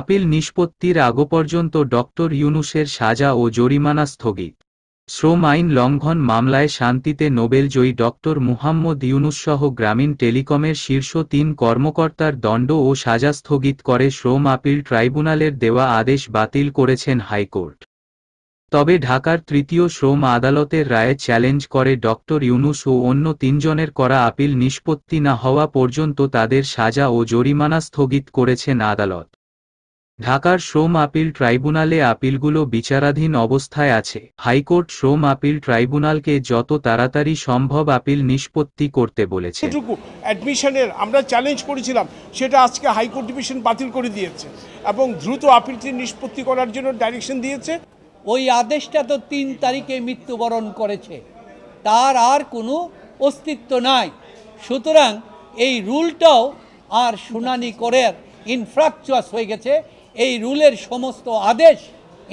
appeal নিষ্পত্তির আগ পর্যন্ত ড ইউনুসের সাজা ও জরিমানা স্থগিত শ্রম আইন লঙ্ঘন মামলায় শান্তিতে নোবেলজয়ী ড মুহাম্মদ সহ গ্রামীণ টেলিকমের শীর্ষ তিন কর্মকর্তার দণ্ড ও সাজা স্থগিত করে শ্রম আপিল ট্রাইব্যুনালের দেওয়া আদেশ বাতিল করেছেন হাইকোর্ট তবে ঢাকার তৃতীয় শ্রম আদালতের রায়ে চ্যালেঞ্জ করে ড ইউনুস ও অন্য তিনজনের করা আপিল নিষ্পত্তি না হওয়া পর্যন্ত তাদের সাজা ও জরিমানা স্থগিত করেছেন আদালত ঢাকার শ্রম আপিল ট্রাইব্যুনালে আপিলগুলো বিচারাধীন অবস্থায় আছে হাইকোর্ট শ্রম আপিল ট্রাইব্যুনালকে যত তাড়াতাড়ি সম্ভব আপিল নিষ্পত্তি করতে বলেছে এটুকু অ্যাডমিশনের আমরা চ্যালেঞ্জ করেছিলাম সেটা আজকে হাইকোর্ট ডিভিশন বাতিল করে দিয়েছে এবং দ্রুত আপিলটি নিষ্পত্তি করার জন্য ডাইরেকশন দিয়েছে ওই আদেশটা তো তিন তারিখে মৃত্যুবরণ করেছে তার আর কোনো অস্তিত্ব নাই সুতরাং এই রুলটাও আর শুনানি করে ইনফ্রাকচুয়াস হয়ে গেছে এই রুলের সমস্ত আদেশ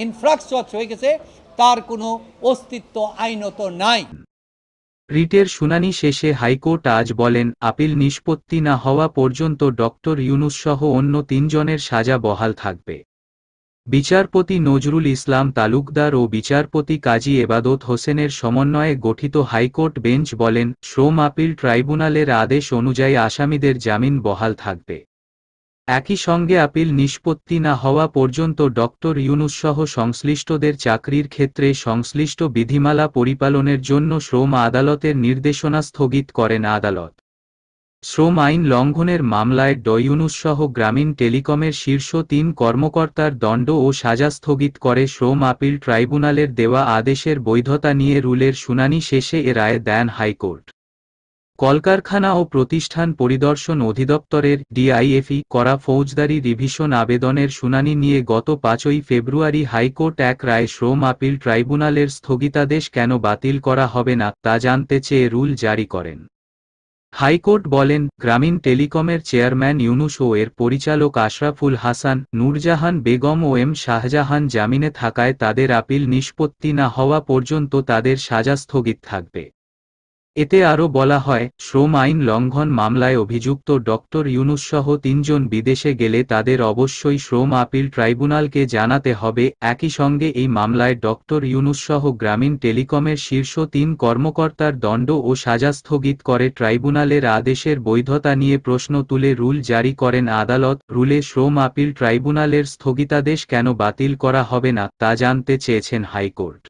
ইনফ্রাস্ট্রাকচার হয়ে গেছে তার কোনো অস্তিত্ব আইনত নাই রিটের শুনানি শেষে হাইকোর্ট আজ বলেন আপিল নিষ্পত্তি না হওয়া পর্যন্ত ডক্টর ইউনুস সহ অন্য তিনজনের সাজা বহাল থাকবে বিচারপতি নজরুল ইসলাম তালুকদার ও বিচারপতি কাজী এবাদত হোসেনের সমন্বয়ে গঠিত হাইকোর্ট বেঞ্চ বলেন শ্রম আপিল ট্রাইব্যুনালের আদেশ অনুযায়ী আসামিদের জামিন বহাল থাকবে একই সঙ্গে আপিল নিষ্পত্তি না হওয়া পর্যন্ত ডক্টর ইউনুসসহ সংশ্লিষ্টদের চাকরির ক্ষেত্রে সংশ্লিষ্ট বিধিমালা পরিপালনের জন্য শ্রম আদালতের নির্দেশনা স্থগিত করেন আদালত শ্রম আইন লঙ্ঘনের মামলায় ড ইউনুসসহ গ্রামীণ টেলিকমের শীর্ষ তিন কর্মকর্তার দণ্ড ও সাজা স্থগিত করে শ্রম আপিল ট্রাইব্যুনালের দেওয়া আদেশের বৈধতা নিয়ে রুলের শুনানি শেষে এ রায় দেন হাইকোর্ট কলকারখানা ও প্রতিষ্ঠান পরিদর্শন অধিদপ্তরের ডিআইএফই করা ফৌজদারি রিভিশন আবেদনের শুনানি নিয়ে গত পাঁচই ফেব্রুয়ারি হাইকোর্ট এক রায় শ্রম আপিল ট্রাইব্যুনালের স্থগিতাদেশ কেন বাতিল করা হবে না তা জানতে চেয়ে রুল জারি করেন হাইকোর্ট বলেন গ্রামীণ টেলিকমের চেয়ারম্যান ইউনুস ও এর পরিচালক আশরাফুল হাসান নূরজাহান বেগম ও এম শাহজাহান জামিনে থাকায় তাদের আপিল নিষ্পত্তি না হওয়া পর্যন্ত তাদের সাজা স্থগিত থাকবে এতে আরও বলা হয় শ্রম আইন লঙ্ঘন মামলায় অভিযুক্ত ডক্টর ইউনুসহ তিনজন বিদেশে গেলে তাদের অবশ্যই শ্রম আপিল ট্রাইব্যুনালকে জানাতে হবে একই সঙ্গে এই মামলায় ডক্টর ইউনুসহ গ্রামীণ টেলিকমের শীর্ষ তিন কর্মকর্তার দণ্ড ও সাজা স্থগিত করে ট্রাইব্যুনালের আদেশের বৈধতা নিয়ে প্রশ্ন তুলে রুল জারি করেন আদালত রুলে শ্রম আপিল ট্রাইব্যুনালের স্থগিতাদেশ কেন বাতিল করা হবে না তা জানতে চেয়েছেন হাইকোর্ট